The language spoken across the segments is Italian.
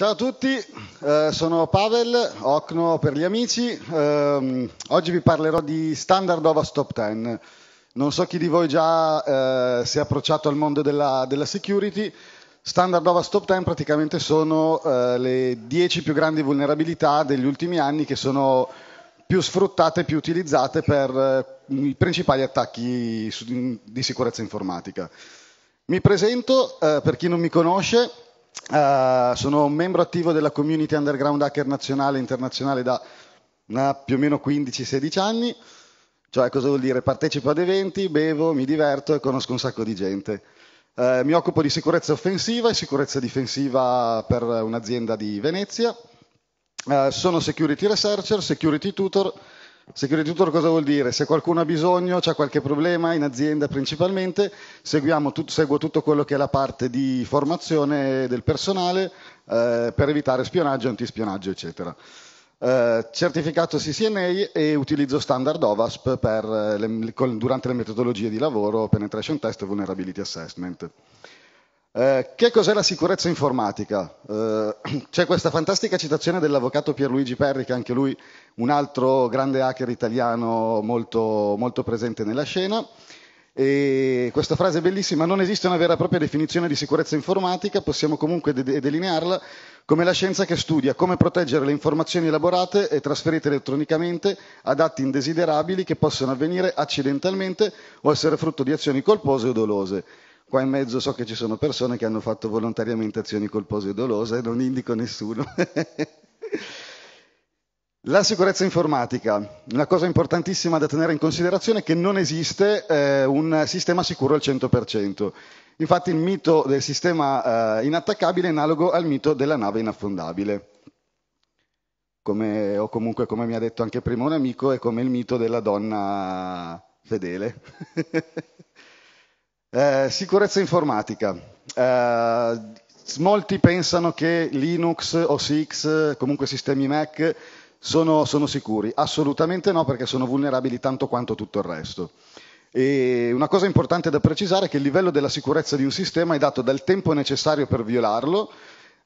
Ciao a tutti, eh, sono Pavel, Ocno per gli amici. Eh, oggi vi parlerò di Standard Ovas Top 10. Non so chi di voi già eh, si è approcciato al mondo della, della security. Standard Ovas Top 10 praticamente sono eh, le 10 più grandi vulnerabilità degli ultimi anni che sono più sfruttate, più utilizzate per eh, i principali attacchi su, di sicurezza informatica. Mi presento eh, per chi non mi conosce. Uh, sono un membro attivo della community underground hacker nazionale e internazionale da una, più o meno 15-16 anni. Cioè, cosa vuol dire? Partecipo ad eventi, bevo, mi diverto e conosco un sacco di gente. Uh, mi occupo di sicurezza offensiva e sicurezza difensiva per un'azienda di Venezia. Uh, sono security researcher, security tutor Security Tutor cosa vuol dire? Se qualcuno ha bisogno, c'è qualche problema in azienda principalmente, tut- seguo tutto quello che è la parte di formazione del personale eh, per evitare spionaggio, antispionaggio, eccetera. Eh, certificato CCNA e utilizzo standard OVASP per, eh, le, con, durante le metodologie di lavoro, penetration test e vulnerability assessment. Eh, che cos'è la sicurezza informatica? Eh, c'è questa fantastica citazione dell'avvocato Pierluigi Perri, che anche lui un altro grande hacker italiano molto, molto presente nella scena. E questa frase è bellissima, non esiste una vera e propria definizione di sicurezza informatica, possiamo comunque de- delinearla come la scienza che studia come proteggere le informazioni elaborate e trasferite elettronicamente ad atti indesiderabili che possono avvenire accidentalmente o essere frutto di azioni colpose o dolose. Qua in mezzo so che ci sono persone che hanno fatto volontariamente azioni colpose e dolose e non indico nessuno. La sicurezza informatica, una cosa importantissima da tenere in considerazione è che non esiste eh, un sistema sicuro al 100%. Infatti il mito del sistema eh, inattaccabile è analogo al mito della nave inaffondabile, come, o comunque come mi ha detto anche prima un amico, è come il mito della donna fedele. Eh, sicurezza informatica. Eh, molti pensano che Linux, o SIX, comunque sistemi Mac sono, sono, sicuri. Assolutamente no, perché sono vulnerabili tanto quanto tutto il resto. E una cosa importante da precisare è che il livello della sicurezza di un sistema è dato dal tempo necessario per violarlo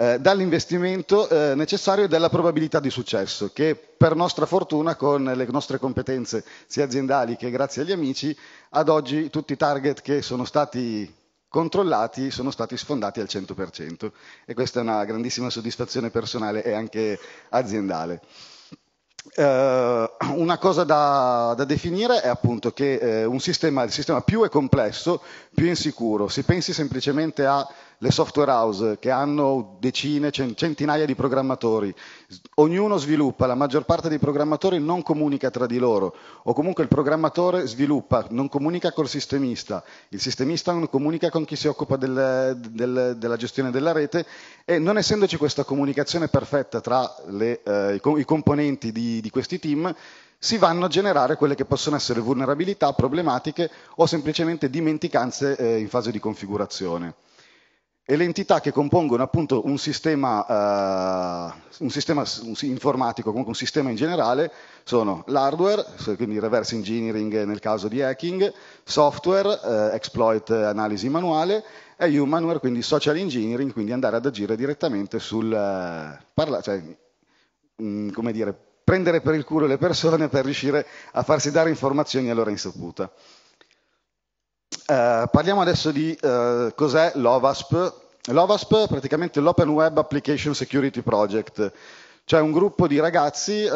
eh, dall'investimento eh, necessario e dalla probabilità di successo, che per nostra fortuna con le nostre competenze sia aziendali che grazie agli amici, ad oggi tutti i target che sono stati controllati sono stati sfondati al 100% e questa è una grandissima soddisfazione personale e anche aziendale. Eh, una cosa da, da, definire è appunto che eh, un sistema, il sistema più è complesso, più è insicuro. Si pensi semplicemente a le software house che hanno decine, centinaia di programmatori, ognuno sviluppa, la maggior parte dei programmatori non comunica tra di loro, o comunque il programmatore sviluppa, non comunica col sistemista, il sistemista non comunica con chi si occupa del, del, della gestione della rete e non essendoci questa comunicazione perfetta tra le, eh, i, componenti di, di questi team, si vanno a generare quelle che possono essere vulnerabilità, problematiche o semplicemente dimenticanze eh, in fase di configurazione e le entità che compongono appunto un sistema, uh, un sistema informatico, comunque un sistema in generale, sono l'hardware, quindi reverse engineering nel caso di hacking, software, uh, exploit analisi manuale, e humanware, quindi social engineering, quindi andare ad agire direttamente sul... Uh, parla- cioè, mh, mm, come dire, prendere per il culo le persone per riuscire a farsi dare informazioni a loro insaputa. Eh, parliamo adesso di eh, cos'è l'OVASP. L'OVASP è praticamente l'Open Web Application Security Project, cioè un gruppo di ragazzi eh,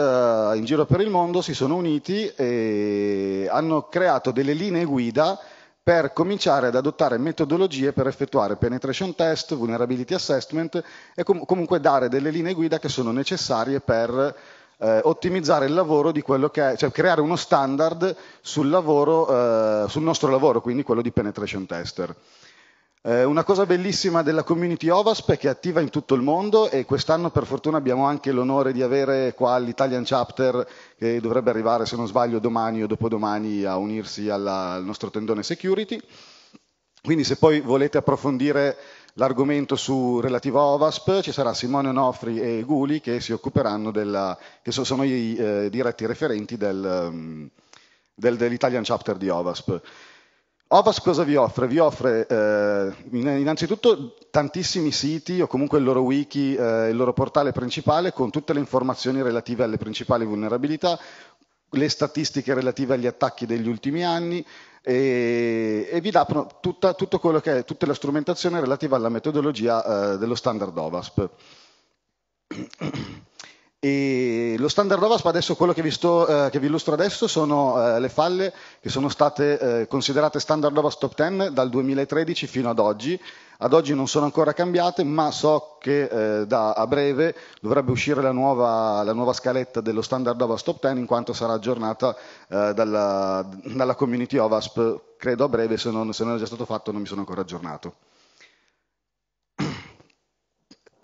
in giro per il mondo si sono uniti e hanno creato delle linee guida per cominciare ad adottare metodologie per effettuare penetration test, vulnerability assessment e com- comunque dare delle linee guida che sono necessarie per eh, ottimizzare il lavoro di quello che è, cioè creare uno standard sul, lavoro, eh, sul nostro lavoro, quindi quello di penetration tester. Eh, una cosa bellissima della community OVASP è che è attiva in tutto il mondo e quest'anno per fortuna abbiamo anche l'onore di avere qua l'Italian Chapter che dovrebbe arrivare se non sbaglio domani o dopodomani a unirsi alla, al nostro tendone security. Quindi se poi volete approfondire l'argomento su relativo a OVASP, ci sarà Simone Onofri e Guli che si occuperanno della, che sono i eh, diretti referenti del, mm, del, dell'Italian chapter di OVASP. OVASP cosa vi offre? Vi offre eh, innanzitutto tantissimi siti o comunque il loro wiki, eh, il loro portale principale con tutte le informazioni relative alle principali vulnerabilità, le statistiche relative agli attacchi degli ultimi anni, e, e vi dà tutta, è, tutta, la strumentazione relativa alla metodologia eh, dello standard OVASP. E lo standard OVASP adesso, quello che vi, sto, eh, che vi illustro adesso, sono eh, le falle che sono state eh, considerate standard OVASP top 10 dal 2013 fino ad oggi. Ad oggi non sono ancora cambiate, ma so che eh, da, a breve dovrebbe uscire la nuova, la nuova scaletta dello standard OVASP top 10 in quanto sarà aggiornata eh, dalla, dalla, community OVASP, credo a breve, se non, se non è già stato fatto non mi sono ancora aggiornato.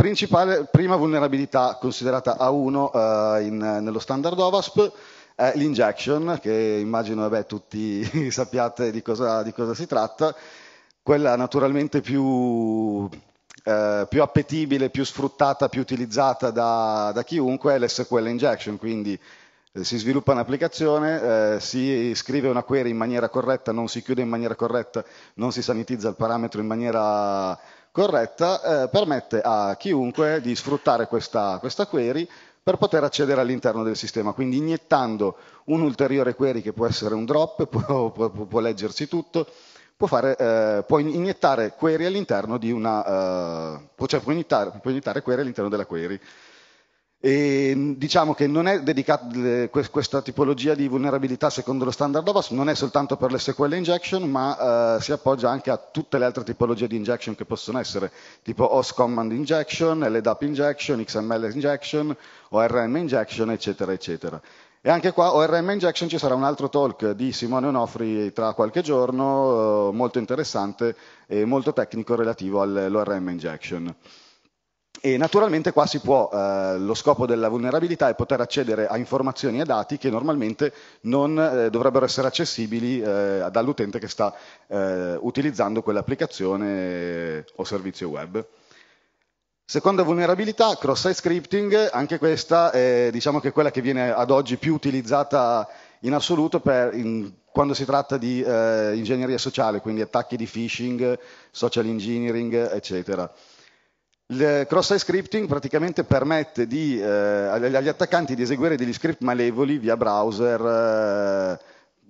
Principale, prima vulnerabilità considerata A1 eh, in, nello standard OWASP è l'injection, che immagino vabbè, tutti sappiate di cosa, di cosa, si tratta, quella naturalmente più, eh, più appetibile, più sfruttata, più utilizzata da, da chiunque è l'SQL injection, quindi eh, si sviluppa un'applicazione, eh, si scrive una query in maniera corretta, non si chiude in maniera corretta, non si sanitizza il parametro in maniera corretta eh, permette a chiunque di sfruttare questa, questa query per poter accedere all'interno del sistema, quindi iniettando un'ulteriore query che può essere un drop, può, può, può leggersi tutto, può, fare, eh, può iniettare query all'interno di una, eh, cioè può iniettare, può iniettare query all'interno della query. E mm, diciamo che dedicato, eh, questa tipologia di vulnerabilità secondo lo standard DOVAS non è soltanto per le SQL injection ma eh, si appoggia anche a tutte le altre tipologie di injection che possono essere tipo host command injection, LDAP injection, XML injection, ORM injection eccetera eccetera e anche qua ORM Injection ci sarà un altro talk di Simone Onofri tra qualche giorno, eh, molto interessante e molto tecnico relativo all'ORM Injection. E naturalmente qua può, eh, lo scopo della vulnerabilità è poter accedere a informazioni e dati che normalmente non eh, dovrebbero essere accessibili eh, dall'utente che sta eh, utilizzando quell'applicazione o servizio web. Seconda vulnerabilità, cross-site scripting, anche questa è diciamo che quella che viene ad oggi più utilizzata in assoluto per, in, quando si tratta di eh, ingegneria sociale, quindi attacchi di phishing, social engineering, eccetera. Il cross-site scripting praticamente permette di, eh, agli attaccanti di eseguire degli script malevoli via browser eh,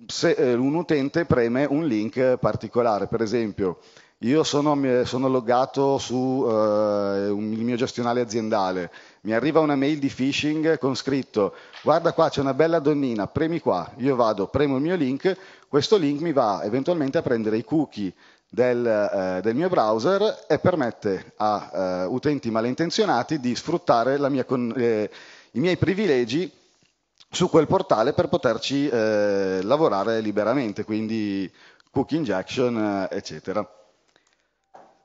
se eh, un utente preme un link particolare. Per esempio, io sono, sono loggato su eh, un, il mio gestionale aziendale, mi arriva una mail di phishing con scritto guarda qua c'è una bella donnina, premi qua, io vado, premo il mio link, questo link mi va eventualmente a prendere i cookie del, eh, del, mio browser e permette a eh, utenti malintenzionati di sfruttare con, eh, i miei privilegi su quel portale per poterci eh, lavorare liberamente, quindi cookie injection, eh, eccetera.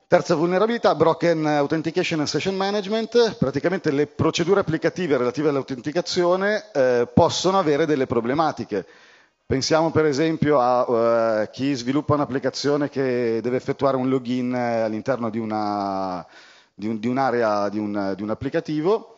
Terza vulnerabilità, broken authentication and session management, praticamente le procedure applicative relative all'autenticazione eh, possono avere delle problematiche Pensiamo per esempio a uh, chi sviluppa un'applicazione che deve effettuare un login eh, all'interno di, una, di, un, di un'area di un, di un applicativo.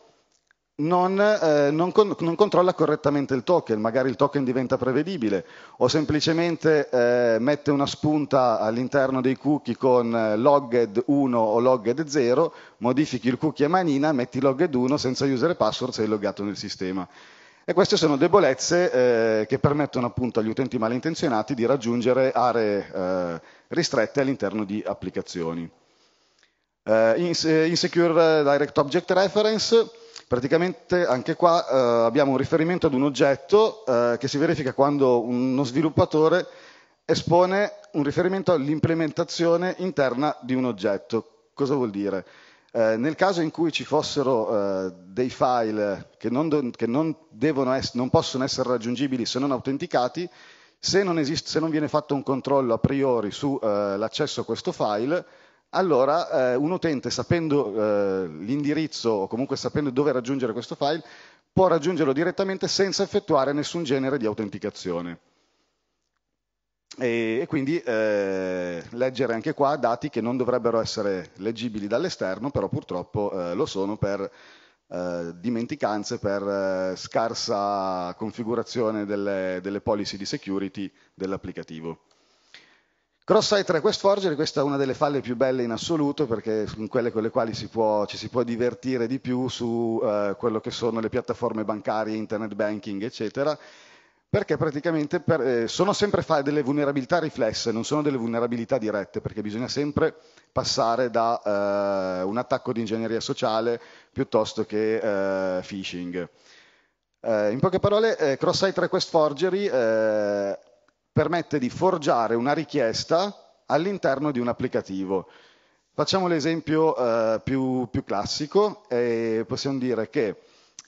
Non, eh, non, con, non, controlla correttamente il token, magari il token diventa prevedibile o semplicemente eh, mette una spunta all'interno dei cookie con eh, logged 1 o logged 0, modifichi il cookie a manina, metti logged 1 senza user e password, sei loggato nel sistema. E queste sono debolezze eh, che permettono appunto agli utenti malintenzionati di raggiungere aree eh, ristrette all'interno di applicazioni. Eh, eh, insecure eh, Direct Object Reference, praticamente anche qua abbiamo un riferimento ad un oggetto che si verifica quando uno sviluppatore espone un riferimento all'implementazione interna di un oggetto. Cosa vuol dire? Eh, nel caso in cui ci fossero eh, dei file che, non, do, che non, es- non, possono essere raggiungibili se non autenticati, se non, esiste, se non viene fatto un controllo a priori sull'accesso eh, a questo file, allora eh, un utente sapendo eh, l'indirizzo o comunque sapendo dove raggiungere questo file può raggiungerlo direttamente senza effettuare nessun genere di autenticazione e, e quindi eh, leggere anche qua dati che non dovrebbero essere leggibili dall'esterno, però purtroppo eh, lo sono per eh, dimenticanze, per eh, scarsa configurazione delle, delle policy di security dell'applicativo. Cross-site request forgery, questa è una delle falle più belle in assoluto perché in quelle con le quali si può, ci si può divertire di più su eh, quello che sono le piattaforme bancarie, internet banking eccetera perché praticamente per, eh, sono sempre fa- delle vulnerabilità riflesse, non sono delle vulnerabilità dirette, perché bisogna sempre passare da eh, un attacco di ingegneria sociale piuttosto che eh, phishing. Eh, in poche parole, eh, Cross-Site Request Forgery eh, permette di forgiare una richiesta all'interno di un applicativo. Facciamo l'esempio più, più, classico e possiamo dire che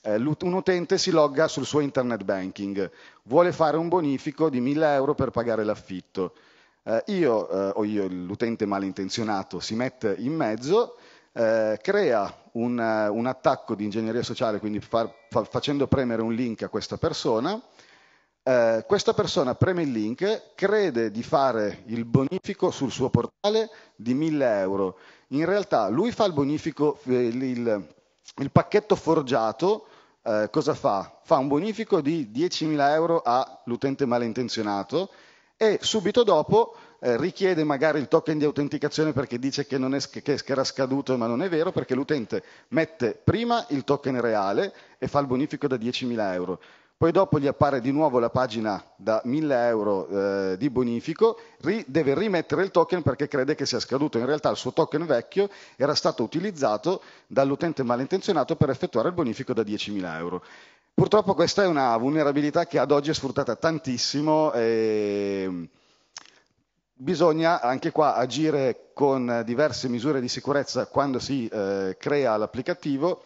eh, un utente si logga sul suo internet banking, vuole fare un bonifico di 1000 euro per pagare l'affitto. Eh, io eh, o io, l'utente malintenzionato, si mette in mezzo, eh, crea un, eh, un, attacco di ingegneria sociale, quindi far, fa, facendo premere un link a questa persona. questa persona preme il link, crede di fare il bonifico sul suo portale di 1000 euro. In realtà lui fa il bonifico, il, il il pacchetto forgiato eh, cosa fa? Fa un bonifico di 10.000 euro all'utente malintenzionato e subito dopo eh, richiede magari il token di autenticazione perché dice che, è, che, era scaduto, ma non è vero, perché l'utente mette prima il token reale e fa il bonifico da 10.000 euro poi dopo gli appare di nuovo la pagina da 1000 euro eh, di bonifico, ri- deve rimettere il token perché crede che sia scaduto, in realtà il suo token vecchio era stato utilizzato dall'utente malintenzionato per effettuare il bonifico da 10.000 euro. Purtroppo questa è una vulnerabilità che ad oggi è sfruttata tantissimo e mm, bisogna anche qua agire con diverse misure di sicurezza quando si eh, crea l'applicativo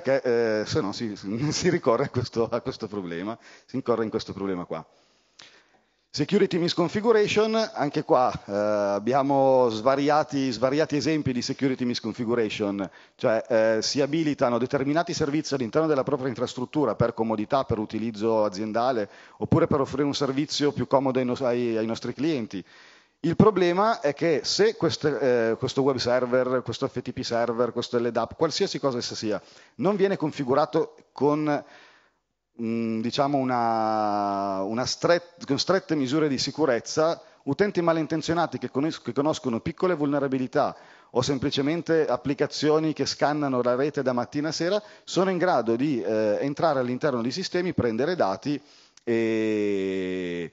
perché eh, se no si, si ricorre a questo, a questo, problema, si incorre in questo problema qua. Security misconfiguration, anche qua eh, abbiamo svariati, svariati, esempi di security misconfiguration, cioè eh, si abilitano determinati servizi all'interno della propria infrastruttura per comodità, per utilizzo aziendale, oppure per offrire un servizio più comodo ai, ai nostri clienti il problema è che se queste, eh, questo web server, questo FTP server, questo LDAP, qualsiasi cosa essa sia, non viene configurato con mm, diciamo una, una stret- con strette misure di sicurezza, utenti malintenzionati che, conos- che conoscono piccole vulnerabilità o semplicemente applicazioni che scannano la rete da mattina a sera sono in grado di eh, entrare all'interno di sistemi, prendere dati e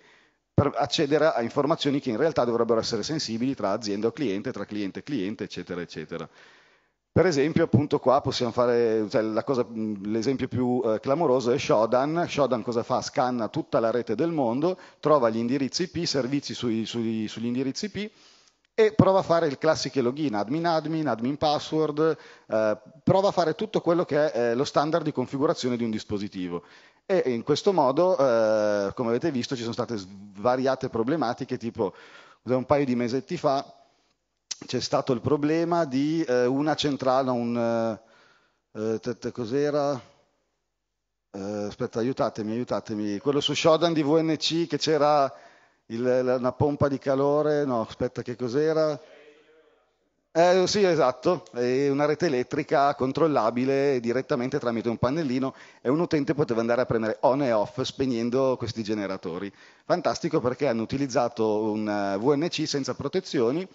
per accedere a informazioni che in realtà dovrebbero essere sensibili tra azienda o cliente, tra cliente e cliente, eccetera, eccetera. Per esempio, appunto qua possiamo fare, cioè, cosa, l'esempio più eh, clamoroso è Shodan. Shodan cosa fa? Scanna tutta la rete del mondo, trova gli indirizzi IP, servizi sui, sui, sugli indirizzi IP e prova a fare il classico login, admin admin, admin password, eh, prova a fare tutto quello che è eh, lo standard di configurazione di un dispositivo. E in questo modo, eh, come avete visto, ci sono state svariate problematiche, tipo da un paio di mesetti fa c'è stato il problema di eh, una centrale, un... Eh, t- eh, t- cos'era? Eh, aspetta, aiutatemi, aiutatemi. Quello su Shodan di VNC che c'era il, la, una pompa di calore, no, aspetta, che cos'era? Eh, sì, esatto, è una rete elettrica controllabile direttamente tramite un pannellino e un utente poteva andare a premere on e off spegnendo questi generatori. Fantastico perché hanno utilizzato un eh, VNC senza protezioni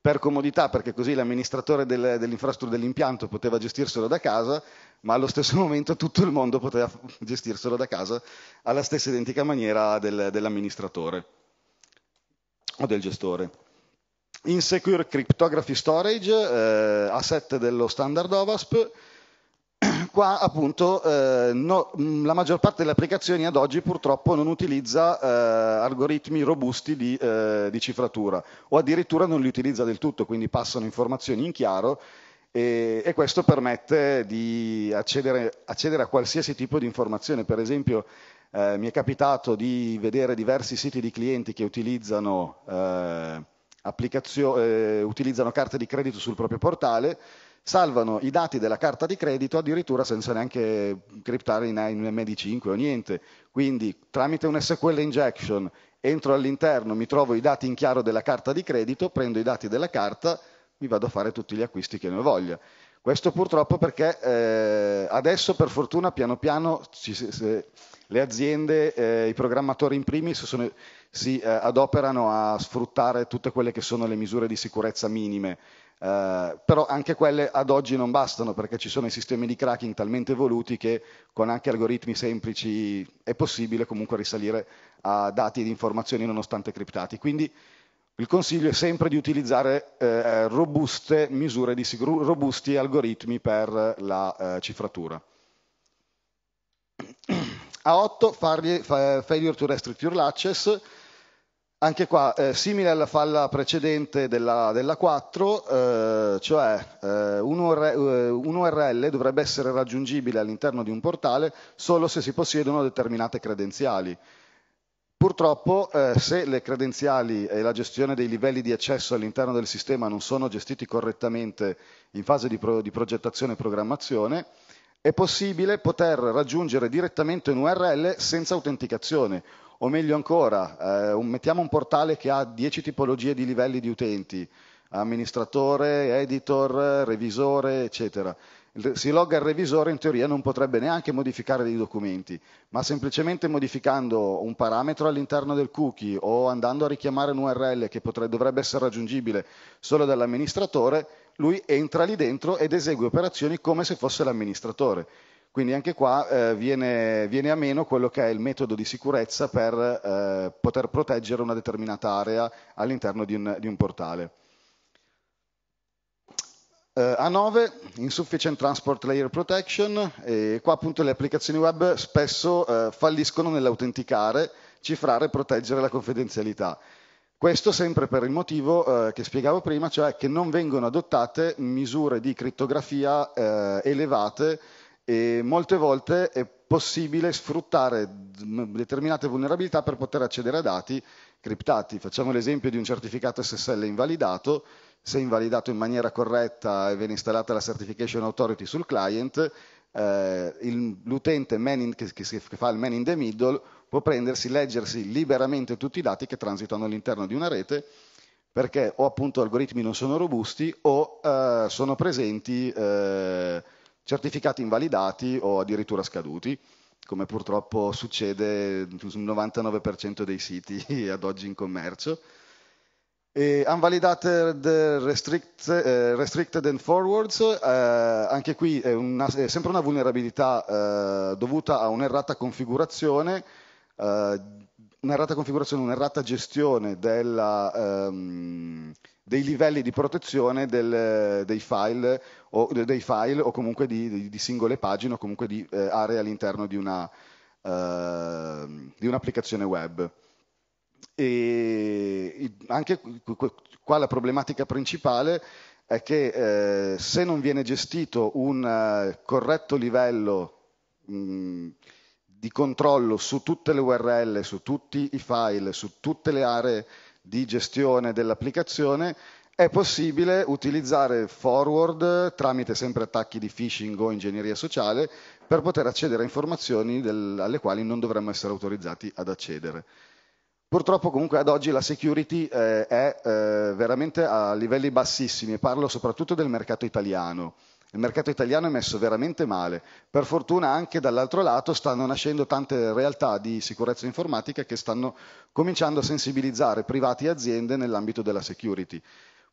per comodità, perché così l'amministratore del, dell'infrastruttura dell'impianto poteva gestirselo da casa, ma allo stesso momento tutto il mondo poteva gestirselo da casa alla stessa identica maniera del, dell'amministratore o del gestore. Insecure Cryptography Storage, eh, asset dello standard OWASP. Qua appunto eh, no, mm, la maggior parte delle applicazioni ad oggi purtroppo non utilizza eh, algoritmi robusti di, eh, di cifratura o addirittura non li utilizza del tutto, quindi passano informazioni in chiaro e, e, questo permette di accedere, accedere, a qualsiasi tipo di informazione. Per esempio, eh, mi è capitato di vedere diversi siti di clienti che utilizzano eh, eh, utilizzano carte di credito sul proprio portale, salvano i dati della carta di credito addirittura senza neanche criptare in, in MD5 o niente. Quindi tramite un SQL injection entro all'interno, mi trovo i dati in chiaro della carta di credito, prendo i dati della carta, mi vado a fare tutti gli acquisti che ne voglia. Questo purtroppo perché eh, adesso per fortuna piano piano ci, si le aziende, eh, i programmatori in primis sono, si eh, adoperano a sfruttare tutte quelle che sono le misure di sicurezza minime, eh, però anche quelle ad oggi non bastano perché ci sono i sistemi di cracking talmente evoluti che con anche algoritmi semplici è possibile comunque risalire a dati ed informazioni nonostante criptati. Quindi il consiglio è sempre di utilizzare eh, robuste misure di sicurezza, robusti algoritmi per la eh, cifratura a 8 failure to restrict your latches, anche qua eh, simile alla falla precedente della, della 4, eh, cioè eh, un, URL, eh, un, URL dovrebbe essere raggiungibile all'interno di un portale solo se si possiedono determinate credenziali. Purtroppo eh, se le credenziali e la gestione dei livelli di accesso all'interno del sistema non sono gestiti correttamente in fase di, pro, di progettazione e programmazione, è possibile poter raggiungere direttamente un URL senza autenticazione, o meglio ancora, eh, un, mettiamo un portale che ha 10 tipologie di livelli di utenti, amministratore, editor, revisore, eccetera. Si logga il revisore, in teoria non potrebbe neanche modificare dei documenti, ma semplicemente modificando un parametro all'interno del cookie o andando a richiamare un URL che potrebbe, dovrebbe essere raggiungibile solo dall'amministratore, lui entra lì dentro ed esegue operazioni come se fosse l'amministratore. Quindi anche qua eh, viene, viene, a meno quello che è il metodo di sicurezza per eh, poter proteggere una determinata area all'interno di un, di un portale. Eh, A9, Insufficient Transport Layer Protection, e qua appunto le applicazioni web spesso eh, falliscono nell'autenticare, cifrare e proteggere la confidenzialità. Questo sempre per il motivo eh, che spiegavo prima, cioè che non vengono adottate misure di criptografia eh, elevate e molte volte è possibile sfruttare determinate vulnerabilità per poter accedere a dati criptati. Facciamo l'esempio di un certificato SSL invalidato, se invalidato in maniera corretta e viene installata la Certification Authority sul client, eh, il, l'utente in, che, che fa il man in the middle può prendersi, leggersi liberamente tutti i dati che transitano all'interno di una rete perché o appunto algoritmi non sono robusti o eh, sono presenti eh, certificati invalidati o addirittura scaduti, come purtroppo succede sul 99% dei siti ad oggi in commercio. E unvalidated restrict, eh, restricted and forwards, eh, anche qui è, una, è, sempre una vulnerabilità eh, dovuta a un'errata configurazione eh, un'errata configurazione, un'errata gestione della, um, dei livelli di protezione del, dei, file, o, dei, file, o, comunque di, di, singole pagine o comunque di eh, aree all'interno di, una, uh, di un'applicazione web. E anche qua la problematica principale è che eh, se non viene gestito un uh, corretto livello mh, mm, di controllo su tutte le URL, su tutti i file, su tutte le aree di gestione dell'applicazione, è possibile utilizzare forward tramite sempre attacchi di phishing o ingegneria sociale per poter accedere a informazioni del, alle quali non dovremmo essere autorizzati ad accedere. Purtroppo comunque ad oggi la security eh, è eh, veramente a livelli bassissimi e parlo soprattutto del mercato italiano. Il mercato italiano è messo veramente male. Per fortuna anche dall'altro lato stanno nascendo tante realtà di sicurezza informatica che stanno cominciando a sensibilizzare privati e aziende nell'ambito della security.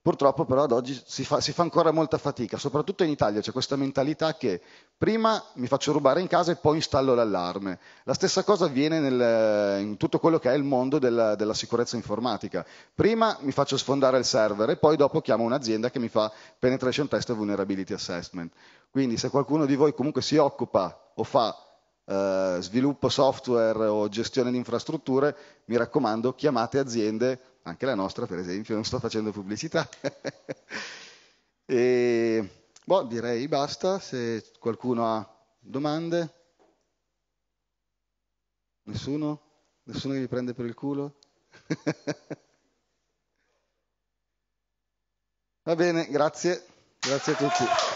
Purtroppo però ad oggi si fa, si fa, ancora molta fatica, soprattutto in Italia c'è questa mentalità che prima mi faccio rubare in casa e poi installo l'allarme. La stessa cosa avviene nel, in tutto quello che è il mondo della, della, sicurezza informatica. Prima mi faccio sfondare il server e poi dopo chiamo un'azienda che mi fa penetration test e vulnerability assessment. Quindi se qualcuno di voi comunque si occupa o fa eh, sviluppo software o gestione di infrastrutture, mi raccomando chiamate aziende anche la nostra per esempio, non sto facendo pubblicità. e, boh, direi basta, se qualcuno ha domande. Nessuno? Nessuno che mi prende per il culo? Va bene, grazie, grazie a tutti.